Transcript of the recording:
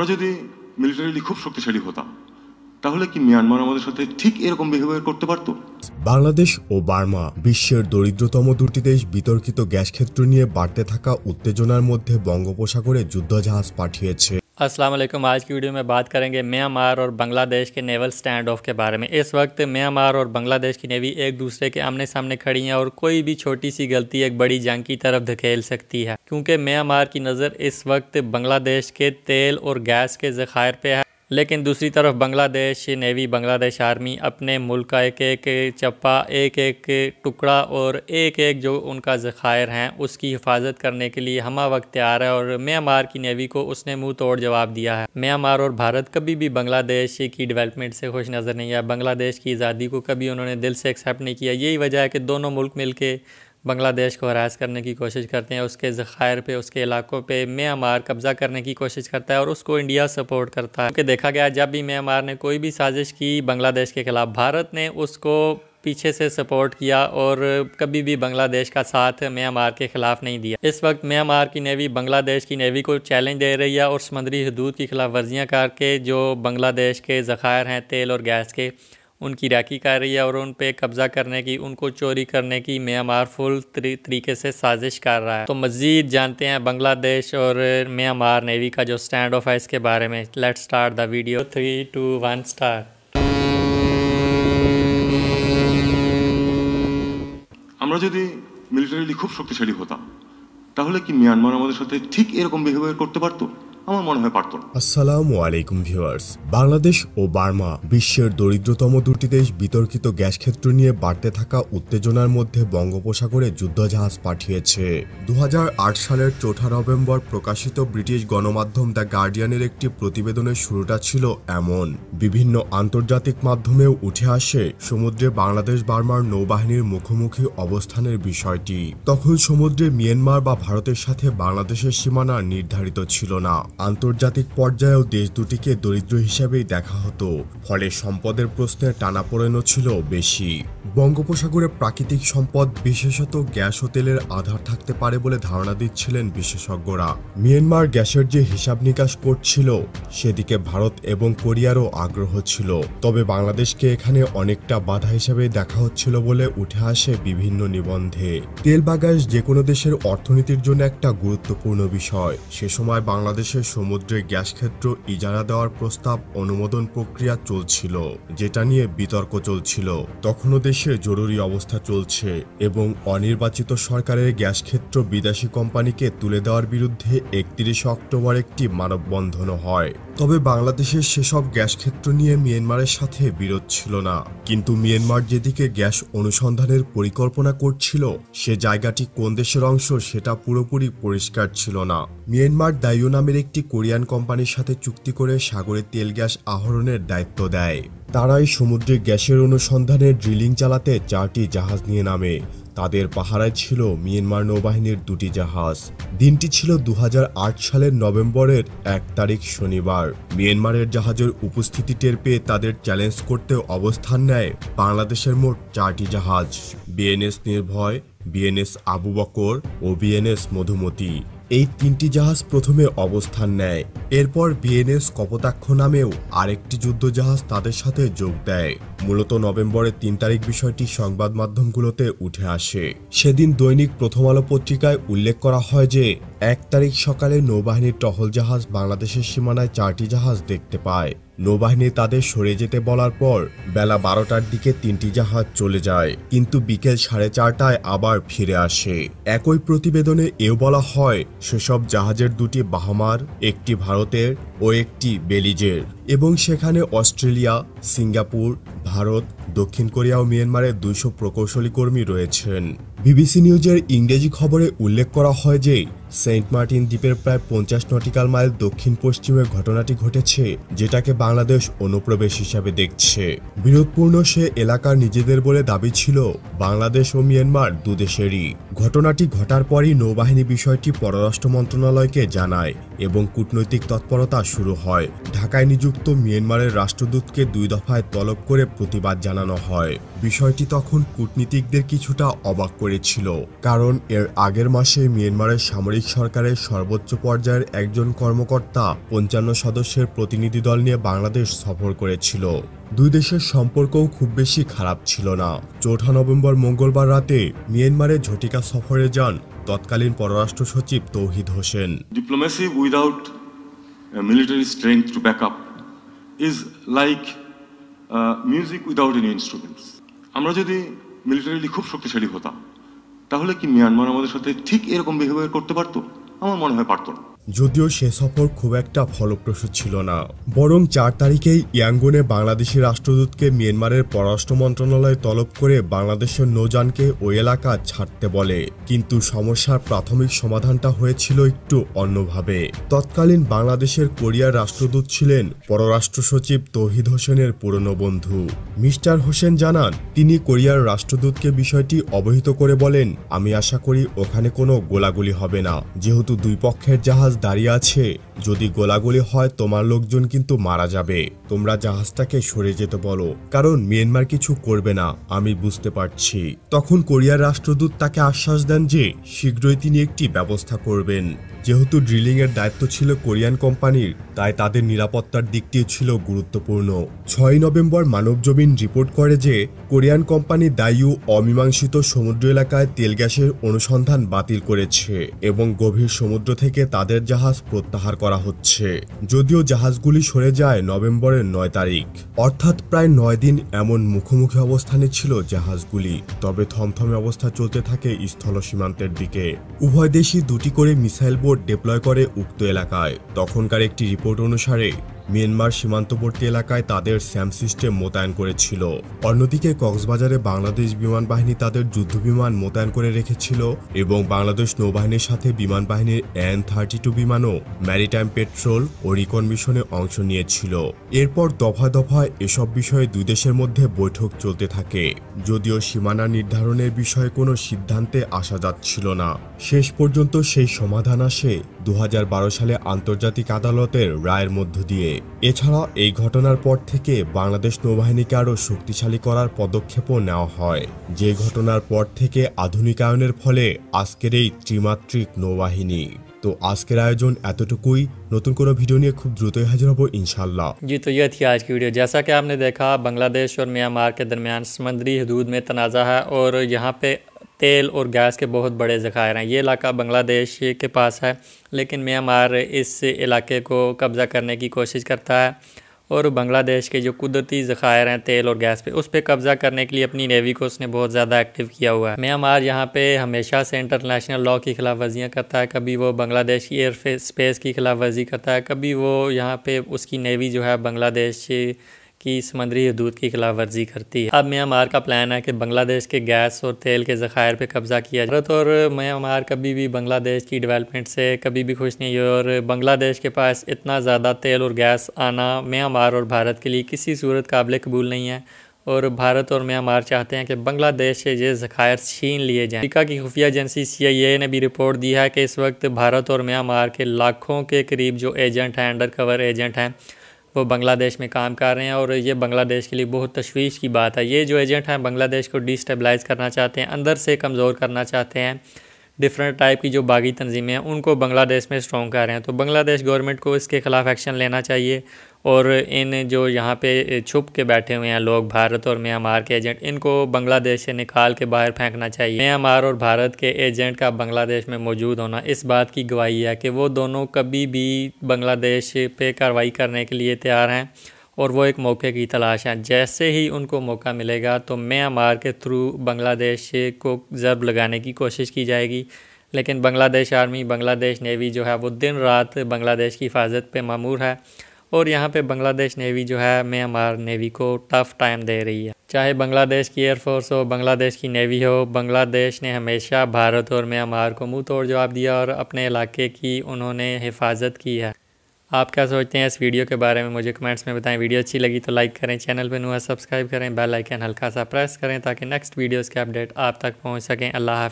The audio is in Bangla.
আমরা যদি মিলিটারিলি খুব শক্তিশালী হতাম তাহলে কি মিয়ানমার আমাদের সাথে ঠিক এরকম বিহেভিয়ার করতে পারত বাংলাদেশ ও বার্মা বিশ্বের দরিদ্রতম দুটি দেশ বিতর্কিত গ্যাস ক্ষেত্র নিয়ে বাড়তে থাকা উত্তেজনার মধ্যে বঙ্গোপসাগরে যুদ্ধজাহাজ পাঠিয়েছে अस्सलाम वालेकुम आज की वीडियो में बात करेंगे म्यांमार और बांग्लादेश के नेवल स्टैंड ऑफ के बारे में इस वक्त म्यांमार और बांग्लादेश की नेवी एक दूसरे के आमने सामने खड़ी हैं और कोई भी छोटी सी गलती एक बड़ी जंग की तरफ धकेल सकती है क्योंकि म्यांमार की नज़र इस वक्त बांग्लादेश के तेल और गैस के जखायर पे है लेकिन दूसरी तरफ बांग्लादेश नेवी बांग्लादेश आर्मी अपने मुल्क का एक एक चप्पा एक एक टुकड़ा और एक एक जो उनका ज़खायर हैं उसकी हिफाजत करने के लिए हमा वक्त तैयार है और म्यांमार की नेवी को उसने मुंह तोड़ जवाब दिया है म्यांमार और भारत कभी भी बांग्लादेश की डेवलपमेंट से खुश नज़र नहीं आया बांग्लादेश की आज़ादी को कभी उन्होंने दिल से एक्सेप्ट नहीं किया यही वजह है कि दोनों मुल्क मिल बांग्लादेश को हरास करने की कोशिश करते हैं उसके ज़खायर पे उसके इलाकों पे म्यांमार कब्ज़ा करने की कोशिश करता है और उसको इंडिया सपोर्ट करता है क्योंकि देखा गया जब भी म्यांमार ने कोई भी साजिश की बांग्लादेश के ख़िलाफ़ भारत ने उसको पीछे से सपोर्ट किया और कभी भी बांग्लादेश का साथ म्यांमार के ख़िलाफ़ नहीं दिया इस वक्त म्यांमार की नेवी बांग्लादेश की नेवी को चैलेंज दे रही है और समुद्री हदूद की खिलाफ वर्जियाँ करके जो बांग्लादेश के ज़खायर हैं तेल और गैस के उनकी राखी कर रही है और उन पे कब्जा करने की उनको चोरी करने की म्यांमार फुल तरीके से साजिश कर रहा है तो मज़ीद जानते हैं बांग्लादेश और म्यांमार नेवी का जो स्टैंड ऑफ है इसके बारे में let start the video three two one star আমরা যদি মিলিটারিলি খুব শক্তিশালী হতাম তাহলে কি মিয়ানমার আমাদের সাথে ঠিক এরকম আমার মনে হয় পারত না আসসালামু আলাইকুম ভিউয়ার্স বাংলাদেশ ও বার্মা বিশ্বের দরিদ্রতম দুটি দেশ বিতর্কিত গ্যাস ক্ষেত্র নিয়ে বাড়তে থাকা উত্তেজনার মধ্যে বঙ্গোপসাগরে যুদ্ধজাহাজ পাঠিয়েছে দু সালের চৌঠা নভেম্বর প্রকাশিত ব্রিটিশ গণমাধ্যম দ্য গার্ডিয়ানের একটি প্রতিবেদনের শুরুটা ছিল এমন বিভিন্ন আন্তর্জাতিক মাধ্যমেও উঠে আসে সমুদ্রে বাংলাদেশ বার্মার নৌবাহিনীর মুখোমুখি অবস্থানের বিষয়টি তখন সমুদ্রে মিয়ানমার বা ভারতের সাথে বাংলাদেশের সীমানা নির্ধারিত ছিল না আন্তর্জাতিক পর্যায়েও দেশ দুটিকে দরিদ্র হিসাবেই দেখা হতো ফলে সম্পদের প্রশ্নে টানাপোড়েনও ছিল বেশি বঙ্গোপসাগরে প্রাকৃতিক সম্পদ বিশেষত গ্যাস ও তেলের আধার থাকতে পারে বলে ধারণা দিচ্ছিলেন বিশেষজ্ঞরা মিয়ানমার গ্যাসের যে হিসাব নিকাশ করছিল সেদিকে ভারত এবং কোরিয়ারও আগ্রহ ছিল তবে বাংলাদেশকে এখানে অনেকটা বাধা হিসেবে দেখা হচ্ছিল বলে উঠে আসে বিভিন্ন নিবন্ধে তেল বা গ্যাস যে কোনো দেশের অর্থনীতির জন্য একটা গুরুত্বপূর্ণ বিষয় সে সময় বাংলাদেশের সমুদ্রে গ্যাস ক্ষেত্র ইজারা দেওয়ার প্রস্তাব অনুমোদন প্রক্রিয়া চলছিল যেটা নিয়ে বিতর্ক চলছিল তখনও দেশে জরুরি অবস্থা চলছে এবং অনির্বাচিত সরকারের গ্যাস ক্ষেত্র বিদেশি কোম্পানিকে তুলে দেওয়ার বিরুদ্ধে একত্রিশে অক্টোবর একটি মানববন্ধনও হয় তবে বাংলাদেশের সেসব গ্যাস ক্ষেত্র নিয়ে মিয়ানমারের সাথে বিরোধ ছিল না কিন্তু মিয়ানমার যেদিকে গ্যাস অনুসন্ধানের পরিকল্পনা করছিল সে জায়গাটি কোন দেশের অংশ সেটা পুরোপুরি পরিষ্কার ছিল না মিয়ানমার দায়ু নামের একটি কোরিয়ান কোম্পানির সাথে চুক্তি করে সাগরে তেল গ্যাস আহরণের দায়িত্ব দেয় তারাই সমুদ্রে গ্যাসের অনুসন্ধানে ড্রিলিং চালাতে চারটি জাহাজ নিয়ে নামে তাদের পাহারায় ছিল মিয়ানমার নৌবাহিনীর দুটি জাহাজ দিনটি ছিল দু সালের নভেম্বরের এক তারিখ শনিবার মিয়ানমারের জাহাজের উপস্থিতি টের পেয়ে তাদের চ্যালেঞ্জ করতে অবস্থান নেয় বাংলাদেশের মোট চারটি জাহাজ বিএনএস নির্ভয় বিএনএস আবু বকর ও বিএনএস মধুমতি এই তিনটি জাহাজ প্রথমে অবস্থান নেয় এরপর বিএনএস কপোতাক্ষ নামেও আরেকটি যুদ্ধজাহাজ তাদের সাথে যোগ দেয় মূলত নভেম্বরের তিন তারিখ বিষয়টি সংবাদ মাধ্যমগুলোতে উঠে আসে সেদিন দৈনিক প্রথম আলো পত্রিকায় উল্লেখ করা হয় যে এক তারিখ সকালে নৌবাহিনীর টহল জাহাজ বাংলাদেশের সীমানায় চারটি জাহাজ দেখতে পায় নৌবাহিনী তাদের সরে যেতে বলার পর বেলা বারোটার দিকে তিনটি জাহাজ চলে যায় কিন্তু বিকেল সাড়ে চারটায় আবার ফিরে আসে একই প্রতিবেদনে এও বলা হয় সেসব জাহাজের দুটি বাহামার একটি ভারতের ও একটি বেলিজের এবং সেখানে অস্ট্রেলিয়া সিঙ্গাপুর ভারত দক্ষিণ কোরিয়া ও মিয়ানমারের দুইশো প্রকৌশলী কর্মী রয়েছেন বিবিসি নিউজের ইংরেজি খবরে উল্লেখ করা হয় যে সেন্ট মার্টিন দ্বীপের প্রায় পঞ্চাশ নটিক্যাল মাইল দক্ষিণ পশ্চিমে ঘটনাটি ঘটেছে যেটাকে বাংলাদেশ অনুপ্রবেশ হিসাবে দেখছে বিরোধপূর্ণ সে এলাকার নিজেদের বলে দাবি ছিল বাংলাদেশ ও মিয়ানমার দুদেশেরই ঘটনাটি ঘটার পরই নৌবাহিনী বিষয়টি পররাষ্ট্র মন্ত্রণালয়কে জানায় এবং কূটনৈতিক তৎপরতা শুরু হয় ঢাকায় নিযুক্ত মিয়ানমারের রাষ্ট্রদূতকে দুই দফায় তলব করে প্রতিবাদ জানানো হয় বিষয়টি তখন কূটনীতিকদের কিছুটা অবাক করেছিল কারণ এর আগের মাসে মিয়ানমারের সামরিক সরকারের সর্বোচ্চ পর্যায়ের একজন কর্মকর্তা পঞ্চান্ন সদস্যের প্রতিনিধি দল নিয়ে বাংলাদেশ সফর করেছিল দুই দেশের সম্পর্কও খুব বেশি খারাপ ছিল না চৌঠা নভেম্বর মঙ্গলবার রাতে মিয়ানমারে ঝটিকা সফরে যান তৎকালীন পররাষ্ট্র সচিব Touhid Hossain diplomacy without military strength to back up is like music without any instruments আমরা যদি মিলিটারিলি খুব শক্তিশালী হতাম তাহলে কি মিয়ানমার আমাদের সাথে ঠিক এরকম বিহেভিয়ার করতে পারতো আমার মনে হয় পারতো না যদিও সে সফর খুব একটা ফলপ্রসূ ছিল না বরং চার তারিখেই ইয়াঙ্গুনে বাংলাদেশের রাষ্ট্রদূতকে মিয়ানমারের পররাষ্ট্র মন্ত্রণালয় তলব করে বাংলাদেশের নৌযানকে ওই এলাকা ছাড়তে বলে কিন্তু সমস্যার প্রাথমিক সমাধানটা হয়েছিল একটু অন্যভাবে তৎকালীন বাংলাদেশের কোরিয়ার রাষ্ট্রদূত ছিলেন পররাষ্ট্র সচিব তৌহিদ হোসেনের পুরনো বন্ধু মিস্টার হোসেন জানান তিনি কোরিয়ার রাষ্ট্রদূতকে বিষয়টি অবহিত করে বলেন আমি আশা করি ওখানে কোনো গোলাগুলি হবে না যেহেতু দুই পক্ষের জাহাজ দাঁড়িয়ে আছে যদি গোলাগুলি হয় তোমার লোকজন কিন্তু মারা যাবে তোমরা জাহাজটাকে সরে যেতে বলো কারণ মিয়ানমার কিছু করবে না আমি বুঝতে পারছি তখন কোরিয়ার রাষ্ট্রদূত তাকে আশ্বাস দেন যে শীঘ্রই তিনি একটি ব্যবস্থা করবেন যেহেতু ড্রিলিংয়ের দায়িত্ব ছিল কোরিয়ান কোম্পানির তাই তাদের নিরাপত্তার দিকটিও ছিল গুরুত্বপূর্ণ ছয় নভেম্বর মানবজমিন রিপোর্ট করে যে কোরিয়ান কোম্পানি দায়ু অমীমাংসিত সমুদ্র এলাকায় তেল গ্যাসের অনুসন্ধান বাতিল করেছে এবং গভীর সমুদ্র থেকে তাদের জাহাজ প্রত্যাহার করে করা হচ্ছে যদিও জাহাজগুলি সরে যায় নভেম্বরের নয় তারিখ অর্থাৎ প্রায় নয় দিন এমন মুখোমুখি অবস্থানে ছিল জাহাজগুলি তবে থমথমে অবস্থা চলতে থাকে স্থল সীমান্তের দিকে উভয় দেশই দুটি করে মিসাইল বোট ডেপ্লয় করে উক্ত এলাকায় তখনকার একটি রিপোর্ট অনুসারে মিয়ানমার সীমান্তবর্তী এলাকায় তাদের স্যাম সিস্টেম মোতায়েন করেছিল অন্যদিকে কক্সবাজারে বাংলাদেশ বিমান বাহিনী তাদের যুদ্ধ বিমান মোতায়েন করে রেখেছিল এবং বাংলাদেশ নৌবাহিনীর সাথে বিমান বাহিনীর এন থার্টি টু বিমানও ম্যারিটাইম পেট্রোল ও রিকনমিশনে অংশ নিয়েছিল এরপর দফায় দফায় এসব বিষয়ে দুই দেশের মধ্যে বৈঠক চলতে থাকে যদিও সীমানা নির্ধারণের বিষয়ে কোনো সিদ্ধান্তে আসা যাচ্ছিল না শেষ পর্যন্ত সেই সমাধান আসে দু সালে আন্তর্জাতিক আদালতের রায়ের মধ্য দিয়ে এছাড়া এই ঘটনার পর থেকে বাংলাদেশ নৌবাহিনীকে আরও শক্তিশালী করার পদক্ষেপও নেওয়া হয় যে ঘটনার পর থেকে আধুনিকায়নের ফলে আজকের এই ত্রিমাত্রিক নৌবাহিনী তো আজকের আয়োজন এতটুকুই নতুন কোনো ভিডিও নিয়ে খুব দ্রুতই হাজির হবো ইনশাল্লাহ জি তো ইয়ে थी আজকে ভিডিও वीडियो जैसा कि आपने देखा बांग्लादेश और म्यांमार के दरमियान समंदरी हदूद में तनाज़ा तेल और गैस के बहुत बड़े ज़खायर हैं ये इलाका बांग्लादेश के पास है लेकिन म्यांमार इस इलाके को कब्ज़ा करने की कोशिश करता है और बांग्लादेश के जो कुदरती ज़खायर हैं तेल और गैस पे उस पर कब्ज़ा करने के लिए अपनी नेवी को उसने बहुत ज़्यादा एक्टिव किया हुआ है म्यांमार यहाँ पे हमेशा से इंटरनेशनल लॉ की खिलाफ वर्जियाँ करता है कभी वो बांग्लादेश की एयर स्पेस की खिलाफ वर्जी करता है कभी वो यहाँ पे उसकी नेवी जो है बांग्लादेश की समंदरी हदूद की खिलाफ वर्जी करती है अब म्यांमार का प्लान है कि बांग्लादेश के गैस और तेल के ज़खायर पर कब्ज़ा किया जाए भारत और म्यांमार कभी भी बांग्लादेश की डेवलपमेंट से कभी भी खुश नहीं है और बांग्लादेश के पास इतना ज़्यादा तेल और गैस आना म्यांमार और भारत के लिए किसी सूरत काबिल कबूल नहीं है और भारत और म्यांमार चाहते हैं कि बांग्लादेश से ये ज़खायर छीन लिए जाएं अमरीका की खुफिया एजेंसी सीआईए ने भी रिपोर्ट दी है कि इस वक्त भारत और म्यांमार के लाखों के करीब जो एजेंट हैं अंडर कवर एजेंट हैं वो बांग्लादेश में काम कर रहे हैं और ये बांग्लादेश के लिए बहुत तशवीश की बात है ये जो एजेंट हैं बांग्लादेश को डिस्टेबलाइज करना चाहते हैं अंदर से कमज़ोर करना चाहते हैं डिफरेंट टाइप की जो बागी तंजीमें हैं उनको बांग्लादेश में स्ट्रॉन्ग कर रहे हैं तो बांग्लादेश गवर्नमेंट को इसके ख़िलाफ़ एक्शन लेना चाहिए और इन जो यहाँ पे छुप के बैठे हुए हैं लोग भारत और म्यांमार के एजेंट इनको बांग्लादेश से निकाल के बाहर फेंकना चाहिए म्यांमार और भारत के एजेंट का बांग्लादेश में मौजूद होना इस बात की गवाही है कि वो दोनों कभी भी बांग्लादेश पे कार्रवाई करने के लिए तैयार हैं और वो एक मौके की तलाश हैं जैसे ही उनको मौका मिलेगा तो म्यांमार के थ्रू बांग्लादेश को ज़रब लगाने की कोशिश की जाएगी लेकिन बांग्लादेश आर्मी बांग्लादेश नेवी जो है वो दिन रात बांग्लादेश की हिफाजत पर मामूर है और यहाँ पे बांग्लादेश नेवी जो है म्यांमार नेवी को टफ़ टाइम दे रही है चाहे बांग्लादेश की एयरफोर्स हो बांग्लादेश की नेवी हो बांग्लादेश ने हमेशा भारत और म्यांमार को मुंह तोड़ जवाब दिया और अपने इलाके की उन्होंने हिफाजत की है आप क्या सोचते हैं इस वीडियो के बारे में मुझे कमेंट्स में बताएं वीडियो अच्छी लगी तो लाइक करें चैनल पर नुआ सब्सक्राइब करें बेल आइकन हल्का सा प्रेस करें ताकि नेक्स्ट वीडियोस के अपडेट आप तक पहुंच सकें अल्लाह हाफि